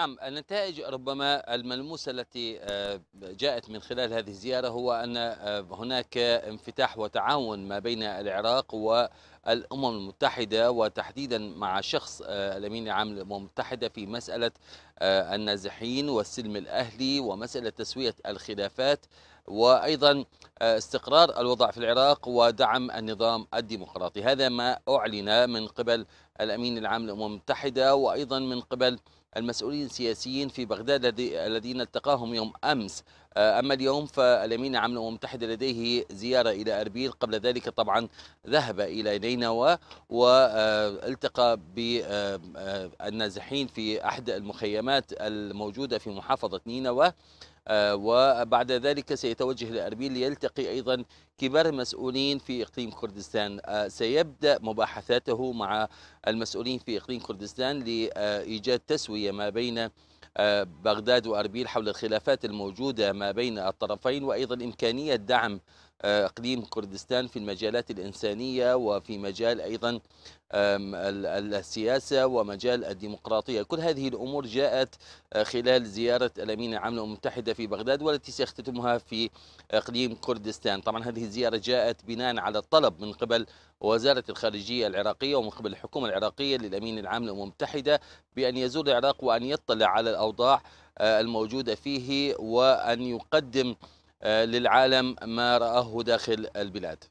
نعم النتائج ربما الملموسة التي آه، جاءت من خلال هذه الزيارة هو أن آه، هناك انفتاح وتعاون ما بين العراق و الأمم المتحدة وتحديدا مع شخص آه، الأمين العام للأمم المتحدة في مسألة النازحين والسلم الأهلي ومسألة تسوية الخلافات وأيضا استقرار الوضع في العراق ودعم النظام الديمقراطي هذا ما أعلن من قبل الأمين العام للأمم المتحدة وأيضا من قبل المسؤولين السياسيين في بغداد الذين التقاهم يوم أمس آه، أما اليوم فاليمين العام الأمم المتحدة لديه زيارة إلى أربيل قبل ذلك طبعا ذهب إلى نينوى والتقى آه، بالنازحين آه، في أحد المخيمات الموجودة في محافظة نينوى آه، وبعد ذلك سيتوجه لأربيل ليلتقي أيضا كبار المسؤولين في إقليم كردستان آه، سيبدأ مباحثاته مع المسؤولين في إقليم كردستان لإيجاد تسوية ما بين آه، بغداد وأربيل حول الخلافات الموجودة ما بين الطرفين وأيضا إمكانية دعم آه، اقليم كردستان في المجالات الانسانيه وفي مجال ايضا السياسه ومجال الديمقراطيه، كل هذه الامور جاءت آه، خلال زياره الامين العام للامم المتحده في بغداد والتي سيختتمها في اقليم كردستان، طبعا هذه الزياره جاءت بناء على الطلب من قبل وزارة الخارجية العراقية ومن قبل الحكومة العراقية للأمين العام للأمم المتحدة بأن يزور العراق وأن يطلع على الأوضاع آه، الموجودة فيه وأن يقدم آه، للعالم ما رآه داخل البلاد